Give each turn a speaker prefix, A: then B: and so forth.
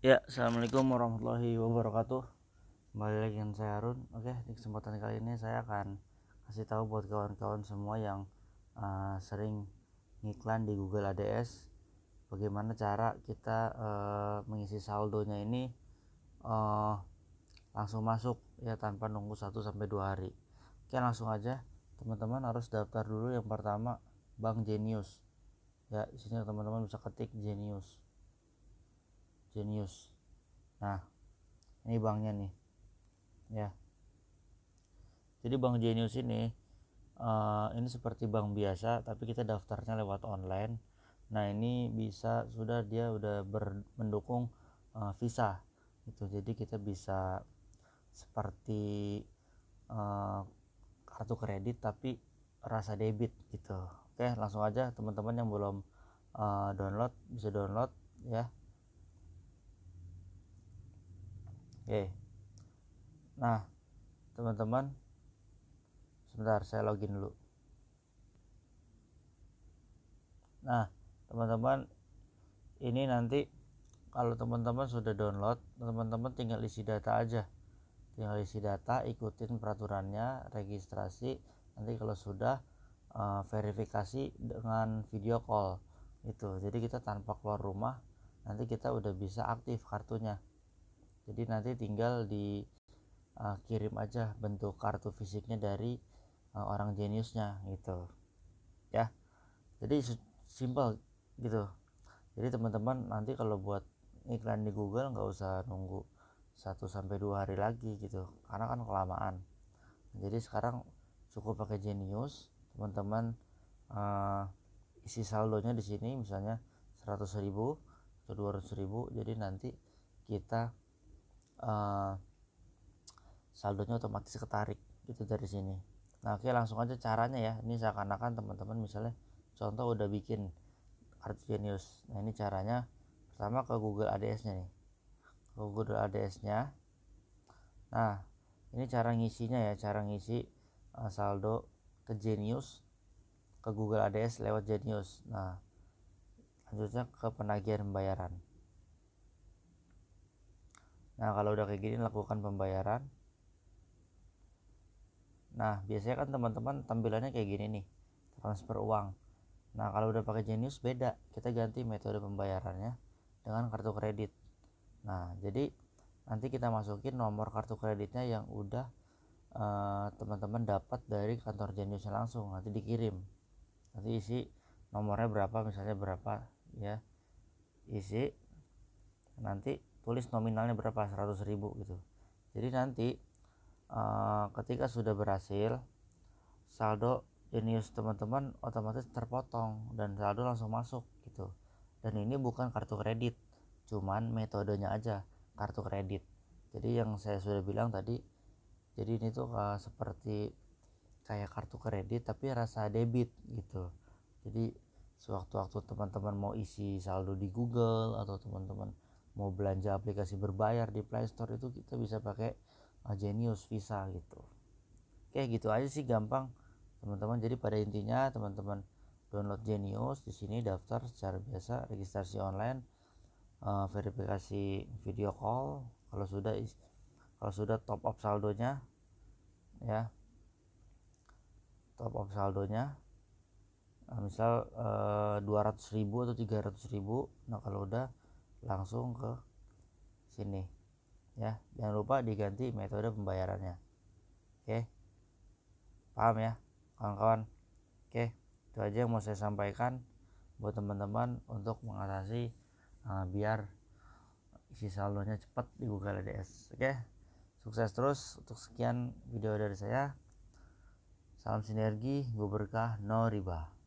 A: Ya, assalamualaikum warahmatullahi wabarakatuh. Kembali lagi dengan saya Harun. Oke, di kesempatan kali ini saya akan kasih tahu buat kawan-kawan semua yang uh, sering ngiklan di Google ADS, bagaimana cara kita uh, mengisi saldonya ini uh, langsung masuk ya tanpa nunggu 1 sampai dua hari. Oke, langsung aja teman-teman harus daftar dulu yang pertama Bank Genius. Ya, di sini teman-teman bisa ketik Genius Genius nah ini banknya nih ya jadi bank Genius ini uh, ini seperti bank biasa tapi kita daftarnya lewat online nah ini bisa sudah dia udah ber, mendukung uh, visa itu jadi kita bisa seperti uh, kartu kredit tapi rasa debit gitu oke langsung aja teman-teman yang belum uh, download bisa download ya Oke. Nah, teman-teman sebentar saya login dulu. Nah, teman-teman ini nanti kalau teman-teman sudah download, teman-teman tinggal isi data aja. Tinggal isi data, ikutin peraturannya, registrasi. Nanti kalau sudah uh, verifikasi dengan video call itu. Jadi kita tanpa keluar rumah, nanti kita udah bisa aktif kartunya jadi nanti tinggal di uh, kirim aja bentuk kartu fisiknya dari uh, orang jeniusnya gitu ya jadi simpel gitu jadi teman-teman nanti kalau buat iklan di Google nggak usah nunggu 1 sampai dua hari lagi gitu karena kan kelamaan jadi sekarang cukup pakai Genius teman-teman uh, isi saldonya di sini misalnya 100.000 atau 200.000 jadi nanti kita saldo eh, saldonya otomatis ketarik gitu dari sini nah oke langsung aja caranya ya ini seakan-akan teman-teman misalnya contoh udah bikin kartu genius nah ini caranya pertama ke Google ADS nya nih ke Google ADS nya nah ini cara ngisinya ya cara ngisi uh, saldo ke Genius ke Google ADS lewat Genius nah lanjutnya ke penagihan pembayaran Nah, kalau udah kayak gini lakukan pembayaran. Nah, biasanya kan teman-teman tampilannya kayak gini nih, transfer uang. Nah, kalau udah pakai Genius beda. Kita ganti metode pembayarannya dengan kartu kredit. Nah, jadi nanti kita masukin nomor kartu kreditnya yang udah eh, teman-teman uh, dapat dari kantor Genius langsung. Nanti dikirim. Nanti isi nomornya berapa, misalnya berapa ya. Isi nanti tulis nominalnya berapa 100 ribu gitu jadi nanti uh, ketika sudah berhasil saldo jenius teman-teman otomatis terpotong dan saldo langsung masuk gitu dan ini bukan kartu kredit cuman metodenya aja kartu kredit jadi yang saya sudah bilang tadi jadi ini tuh uh, seperti kayak kartu kredit tapi rasa debit gitu jadi sewaktu-waktu teman-teman mau isi saldo di Google atau teman-teman mau belanja aplikasi berbayar di Play Store itu kita bisa pakai Genius Visa gitu. Oke, gitu aja sih gampang teman-teman. Jadi pada intinya teman-teman download Genius di sini daftar secara biasa, registrasi online, uh, verifikasi video call kalau sudah kalau sudah top up saldonya ya. Top up saldonya nah, misal uh, eh, 200.000 atau 300.000. Nah, kalau udah langsung ke sini ya jangan lupa diganti metode pembayarannya oke paham ya kawan-kawan oke itu aja yang mau saya sampaikan buat teman-teman untuk mengatasi uh, biar isi saldonya cepat di Google ADS oke sukses terus untuk sekian video dari saya salam sinergi gue berkah no riba